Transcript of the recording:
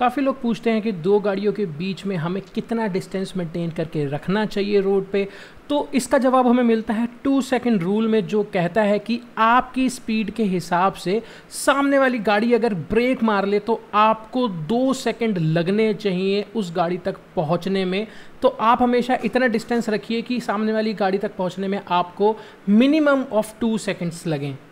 काफ़ी लोग पूछते हैं कि दो गाड़ियों के बीच में हमें कितना डिस्टेंस मेंटेन करके रखना चाहिए रोड पे तो इसका जवाब हमें मिलता है टू सेकेंड रूल में जो कहता है कि आपकी स्पीड के हिसाब से सामने वाली गाड़ी अगर ब्रेक मार ले तो आपको दो सेकेंड लगने चाहिए उस गाड़ी तक पहुंचने में तो आप हमेशा इतना डिस्टेंस रखिए कि सामने वाली गाड़ी तक पहुंचने में आपको मिनिमम ऑफ टू सेकेंड्स लगें